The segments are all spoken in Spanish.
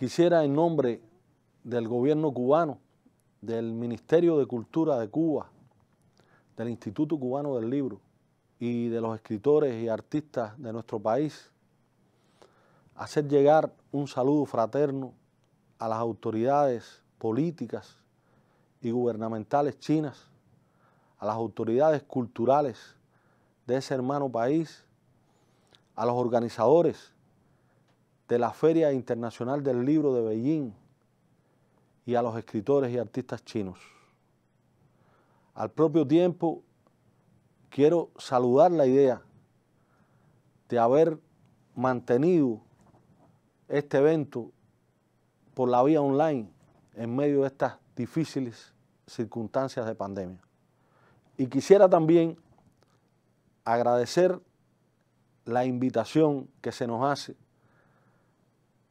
Quisiera en nombre del gobierno cubano, del Ministerio de Cultura de Cuba, del Instituto Cubano del Libro y de los escritores y artistas de nuestro país, hacer llegar un saludo fraterno a las autoridades políticas y gubernamentales chinas, a las autoridades culturales de ese hermano país, a los organizadores de la Feria Internacional del Libro de Beijing y a los escritores y artistas chinos. Al propio tiempo, quiero saludar la idea de haber mantenido este evento por la vía online en medio de estas difíciles circunstancias de pandemia. Y quisiera también agradecer la invitación que se nos hace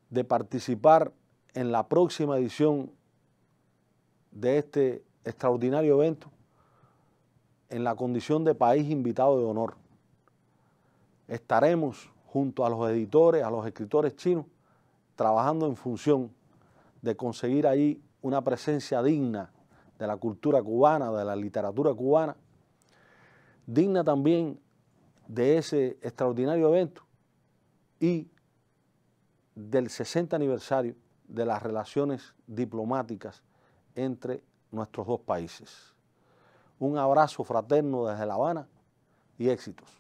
de participar en la próxima edición de este extraordinario evento en la condición de país invitado de honor. Estaremos junto a los editores, a los escritores chinos, trabajando en función de conseguir ahí una presencia digna de la cultura cubana, de la literatura cubana, digna también de ese extraordinario evento y del 60 aniversario de las relaciones diplomáticas entre nuestros dos países. Un abrazo fraterno desde La Habana y éxitos.